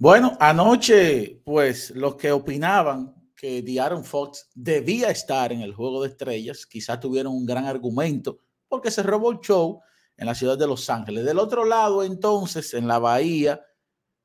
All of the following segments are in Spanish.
Bueno, anoche, pues los que opinaban que Diaron Fox debía estar en el Juego de Estrellas, quizás tuvieron un gran argumento, porque se robó el show en la ciudad de Los Ángeles. Del otro lado, entonces, en la Bahía,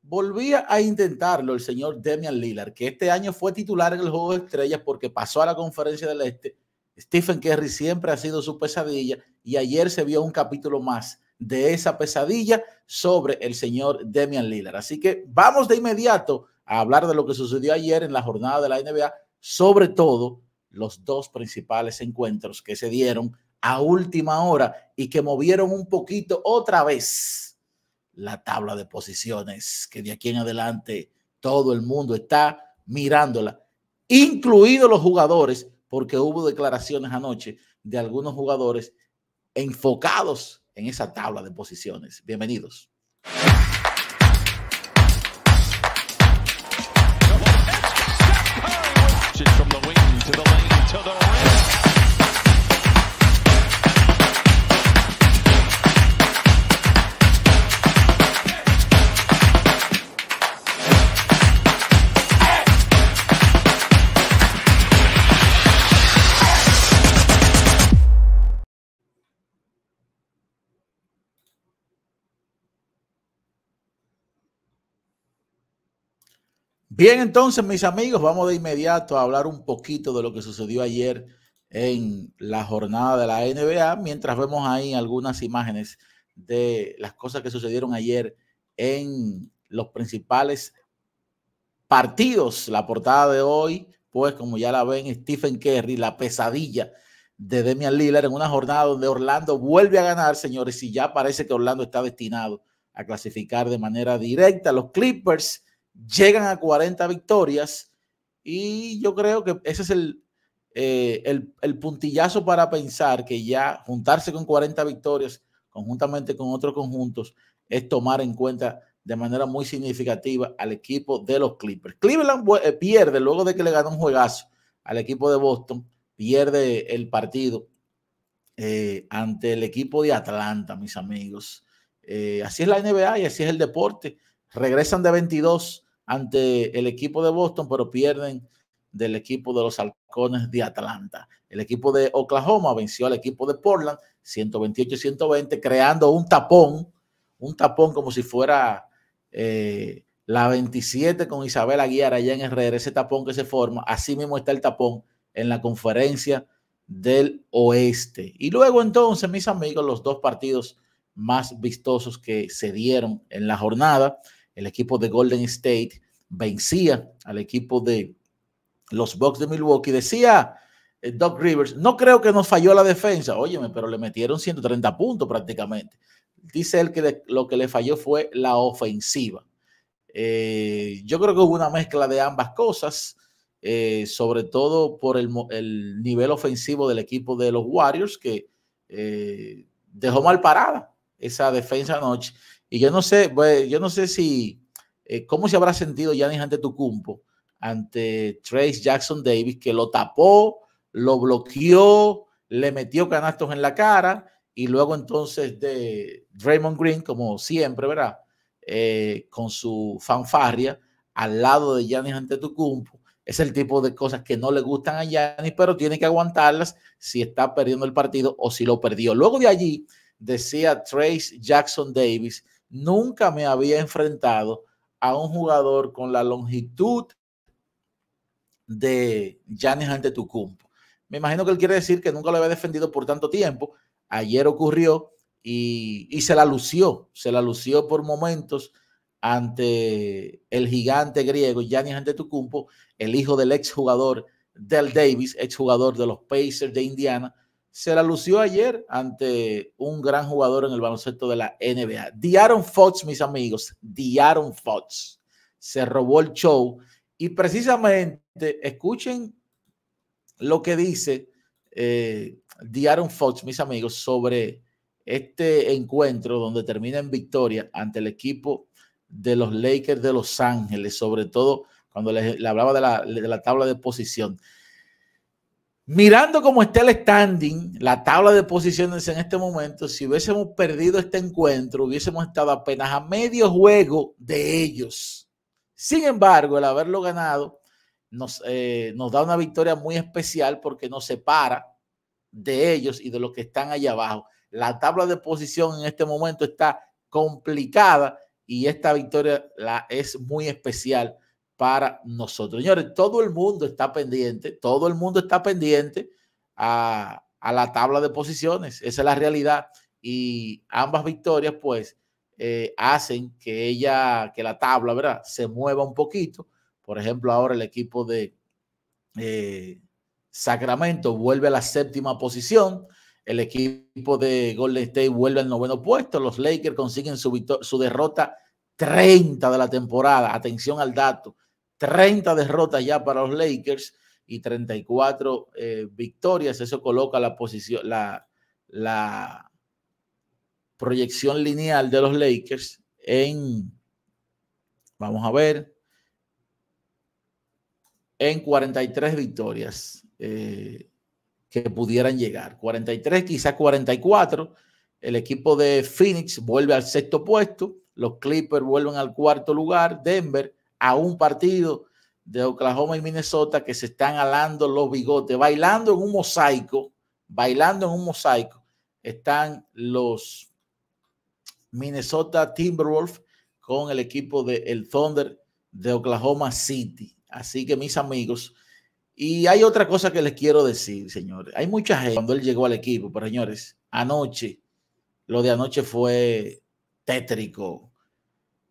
volvía a intentarlo el señor Demian Lillard, que este año fue titular en el Juego de Estrellas porque pasó a la Conferencia del Este. Stephen Curry siempre ha sido su pesadilla y ayer se vio un capítulo más de esa pesadilla sobre el señor Demian Lillard. Así que vamos de inmediato a hablar de lo que sucedió ayer en la jornada de la NBA, sobre todo los dos principales encuentros que se dieron a última hora y que movieron un poquito otra vez la tabla de posiciones, que de aquí en adelante todo el mundo está mirándola, incluidos los jugadores, porque hubo declaraciones anoche de algunos jugadores enfocados en esa tabla de posiciones. Bienvenidos. Bien, entonces, mis amigos, vamos de inmediato a hablar un poquito de lo que sucedió ayer en la jornada de la NBA, mientras vemos ahí algunas imágenes de las cosas que sucedieron ayer en los principales partidos. La portada de hoy, pues como ya la ven, Stephen Kerry, la pesadilla de Demian Lillard en una jornada donde Orlando vuelve a ganar, señores, y ya parece que Orlando está destinado a clasificar de manera directa. a Los Clippers llegan a 40 victorias y yo creo que ese es eh, el, el, puntillazo para pensar que ya juntarse con 40 victorias conjuntamente con otros conjuntos es tomar en cuenta de manera muy significativa al equipo de los Clippers. Cleveland eh, pierde luego de que le ganó un juegazo al equipo de Boston, pierde el partido eh, ante el equipo de Atlanta, mis amigos. así es la NBA y así es el deporte. Regresan de 22 ante el equipo de Boston, pero pierden del equipo de los halcones de Atlanta. El equipo de Oklahoma venció al equipo de Portland 128-120, creando un tapón, un tapón como si fuera eh, la 27 con Isabel Aguiar allá en Herrera, ese tapón que se forma. Así mismo está el tapón en la conferencia del oeste. Y luego entonces, mis amigos, los dos partidos más vistosos que se dieron en la jornada el equipo de Golden State vencía al equipo de los Bucks de Milwaukee. Decía eh, Doug Rivers, no creo que nos falló la defensa. Óyeme, pero le metieron 130 puntos prácticamente. Dice él que lo que le falló fue la ofensiva. Eh, yo creo que hubo una mezcla de ambas cosas, eh, sobre todo por el, el, nivel ofensivo del equipo de los Warriors, que dejó mal parada esa defensa anoche. Y yo no sé, pues, yo no sé si, eh, cómo se habrá sentido Yanis ante Tucumpo, ante Trace Jackson Davis, que lo tapó, lo bloqueó, le metió canastos en la cara y luego entonces de Raymond Green, como siempre, ¿verdad? Eh, con su fanfarria al lado de Yanis ante Tucumpo. Es el tipo de cosas que no le gustan a Yanis, pero tiene que aguantarlas si está perdiendo el partido o si lo perdió. Luego de allí, decía Trace Jackson Davis, Nunca me había enfrentado a un jugador con la longitud de ante Antetokounmpo. Me imagino que él quiere decir que nunca lo había defendido por tanto tiempo. Ayer ocurrió y, se la lució, se la lució por momentos ante el gigante griego ante Antetokounmpo, el hijo del exjugador del Davis, exjugador de los Pacers de Indiana, se la lució ayer ante un gran jugador en el baloncesto de la NBA. Diaron Fox, mis amigos, Diaron Fox. Se robó el show y precisamente escuchen lo que dice eh, Diaron Fox, mis amigos, sobre este encuentro donde termina en victoria ante el equipo de los Lakers de Los Ángeles, sobre todo cuando le, hablaba de la, de la, tabla de posición. Mirando cómo está el standing, la tabla de posiciones en este momento, si hubiésemos perdido este encuentro, hubiésemos estado apenas a medio juego de ellos. Sin embargo, el haberlo ganado eh, nos, da una victoria muy especial porque nos separa de ellos y de los que están allá abajo. La tabla de posición en este momento está complicada y esta victoria la, es muy especial para nosotros. Señores, todo el mundo está pendiente, todo el mundo está pendiente a, la tabla de posiciones, esa es la realidad. Y ambas victorias, pues, eh, hacen que ella, que la tabla, ¿verdad? Se mueva un poquito. Por ejemplo, ahora el equipo de eh, Sacramento vuelve a la séptima posición. El equipo de Golden State vuelve al noveno puesto. Los Lakers consiguen su, su derrota 30 de la temporada. Atención al dato. 30 derrotas ya para los Lakers y 34 eh, victorias. Eso coloca la posición, la, proyección lineal de los Lakers en, vamos a ver, en 43 victorias eh, que pudieran llegar. 43, quizás 44. El equipo de Phoenix vuelve al sexto puesto. Los Clippers vuelven al cuarto lugar. Denver a un partido de Oklahoma y Minnesota que se están alando los bigotes, bailando en un mosaico, bailando en un mosaico, están los Minnesota Timberwolves con el equipo de el Thunder de Oklahoma City. Así que mis amigos, y hay otra cosa que les quiero decir, señores. Hay mucha gente cuando él llegó al equipo, pero señores, anoche, lo de anoche fue tétrico,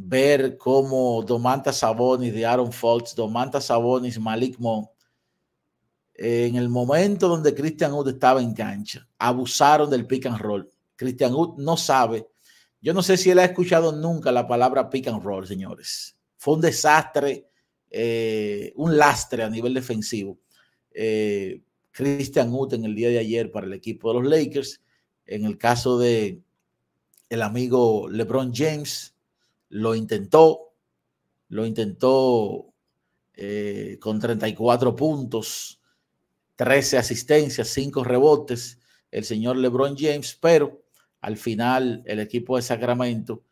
ver cómo Domantas Sabonis de Aaron Fox, Domantas Sabonis, Malik Monk, en el momento donde Christian Wood estaba en cancha, abusaron del pick and roll. Christian Wood no sabe. Yo no sé si él ha escuchado nunca la palabra pick and roll, señores. Fue un desastre, eh, un lastre a nivel defensivo. Eh, Christian Wood en el día de ayer para el equipo de los Lakers. En el caso de el amigo LeBron James, lo intentó, lo intentó eh, con 34 puntos, 13 asistencias, 5 rebotes, el señor LeBron James, pero al final el equipo de Sacramento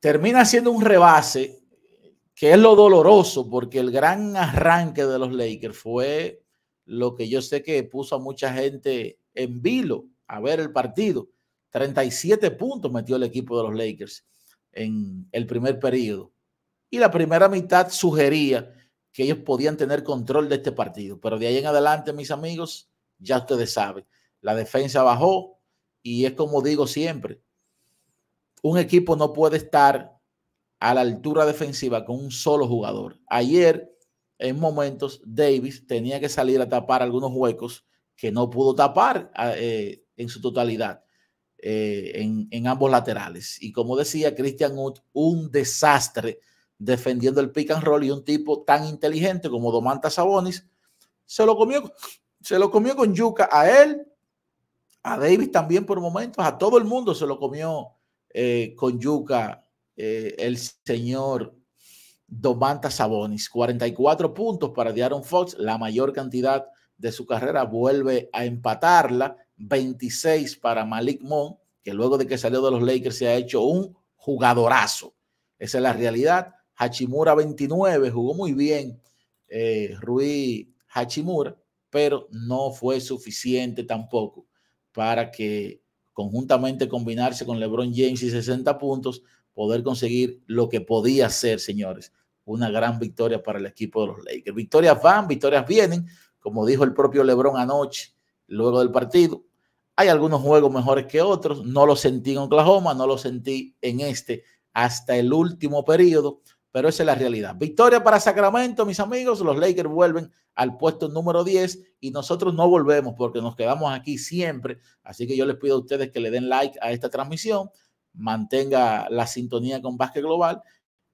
termina haciendo un rebase, que es lo doloroso, porque el gran arranque de los Lakers fue lo que yo sé que puso a mucha gente en vilo a ver el partido. 37 puntos metió el equipo de los Lakers en el primer periodo. Y la primera mitad sugería que ellos podían tener control de este partido. Pero de ahí en adelante, mis amigos, ya ustedes saben, la defensa bajó y es como digo siempre, un equipo no puede estar a la altura defensiva con un solo jugador. Ayer, en momentos, Davis tenía que salir a tapar algunos huecos que no pudo tapar eh, en su totalidad. Eh, en, ambos laterales. Y como decía Christian Wood, un desastre defendiendo el pick and roll y un tipo tan inteligente como Domantas Sabonis se lo comió, se lo comió con yuca a él, a Davis también por momentos, a todo el mundo se lo comió eh, con yuca eh, el señor Domantas Sabonis. 44 puntos para Diaron Fox, la mayor cantidad de su carrera, vuelve a empatarla 26 para Malik Monk, que luego de que salió de los Lakers se ha hecho un jugadorazo. Esa es la realidad. Hachimura 29 jugó muy bien eh, Rui Hachimura, pero no fue suficiente tampoco para que conjuntamente combinarse con LeBron James y 60 puntos, poder conseguir lo que podía ser, señores, una gran victoria para el equipo de los Lakers. Victorias van, victorias vienen, como dijo el propio LeBron anoche, luego del partido, hay algunos juegos mejores que otros. No lo sentí en Oklahoma, no lo sentí en este hasta el último periodo, pero esa es la realidad. Victoria para Sacramento, mis amigos. Los Lakers vuelven al puesto número 10 y nosotros no volvemos porque nos quedamos aquí siempre. Así que yo les pido a ustedes que le den like a esta transmisión, mantenga la sintonía con Básquet Global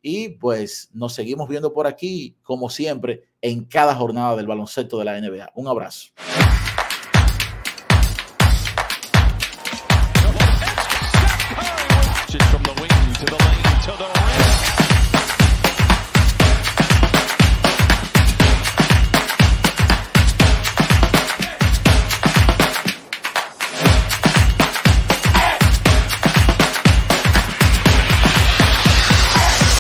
y pues nos seguimos viendo por aquí como siempre en cada jornada del baloncesto de la NBA. Un abrazo.